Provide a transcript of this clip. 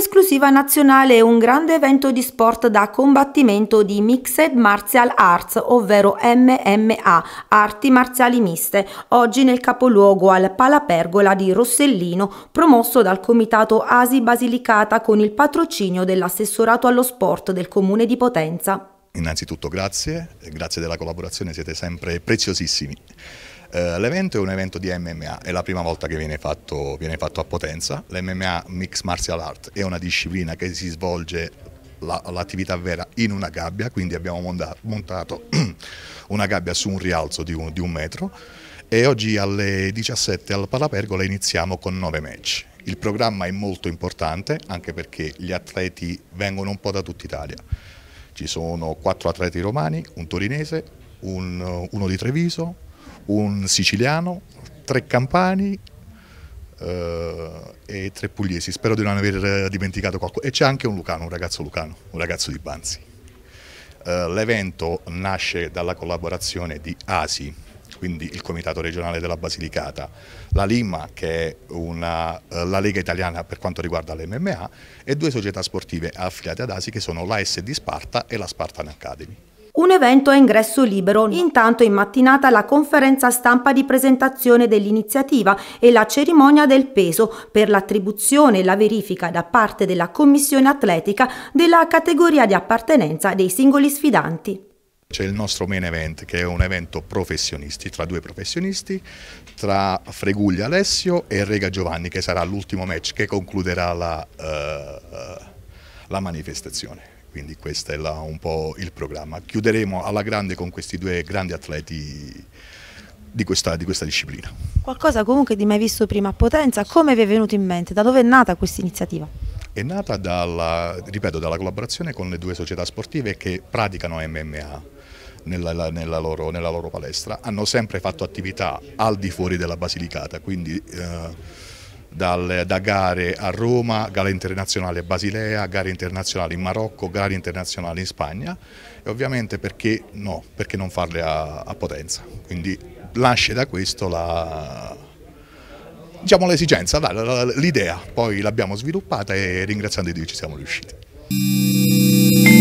esclusiva nazionale è un grande evento di sport da combattimento di Mixed Martial Arts, ovvero MMA, arti marziali miste, oggi nel capoluogo al Palapergola di Rossellino, promosso dal Comitato Asi Basilicata con il patrocinio dell'assessorato allo sport del Comune di Potenza. Innanzitutto grazie, grazie della collaborazione, siete sempre preziosissimi. Eh, l'evento è un evento di MMA, è la prima volta che viene fatto, viene fatto a Potenza. L'MMA Mixed Martial Art è una disciplina che si svolge l'attività vera in una gabbia, quindi abbiamo montato una gabbia su un rialzo di un, di un metro e oggi alle 17 al Palapergola iniziamo con 9 match. Il programma è molto importante anche perché gli atleti vengono un po' da tutta Italia. Ci sono 4 atleti romani, un torinese, un, uno di Treviso, un siciliano, tre campani eh, e tre pugliesi. Spero di non aver dimenticato qualcosa. E c'è anche un lucano, un ragazzo lucano, un ragazzo di Banzi. Eh, l'evento nasce dalla collaborazione di ASI, quindi il Comitato regionale della Basilicata, la Lima che è una, eh, la Lega italiana per quanto riguarda l'MMA e due società sportive affiliate ad ASI che sono l'AS di Sparta e la Spartan Academy. Un evento a ingresso libero, intanto in mattinata la conferenza stampa di presentazione dell'iniziativa e la cerimonia del peso per l'attribuzione e la verifica da parte della Commissione Atletica della categoria di appartenenza dei singoli sfidanti. C'è il nostro main event che è un evento professionisti, tra due professionisti, tra Freguglia Alessio e Rega Giovanni che sarà l'ultimo match che concluderà la, uh, la manifestazione. Quindi questo è la, un po' il programma. Chiuderemo alla grande con questi due grandi atleti di questa, di questa disciplina. Qualcosa comunque di mai visto prima a Potenza, come vi è venuto in mente? Da dove è nata questa iniziativa? È nata dalla, ripeto, dalla collaborazione con le due società sportive che praticano MMA. Nella, nella, loro, nella loro palestra hanno sempre fatto attività al di fuori della Basilicata quindi eh, dal, da gare a Roma, gare internazionali a Basilea, gare internazionali in Marocco, gare internazionali in Spagna e ovviamente perché no, perché non farle a, a Potenza. Quindi nasce da questo diciamo l'esigenza, diciamo l'idea, poi l'abbiamo sviluppata e ringraziando Dio ci siamo riusciti.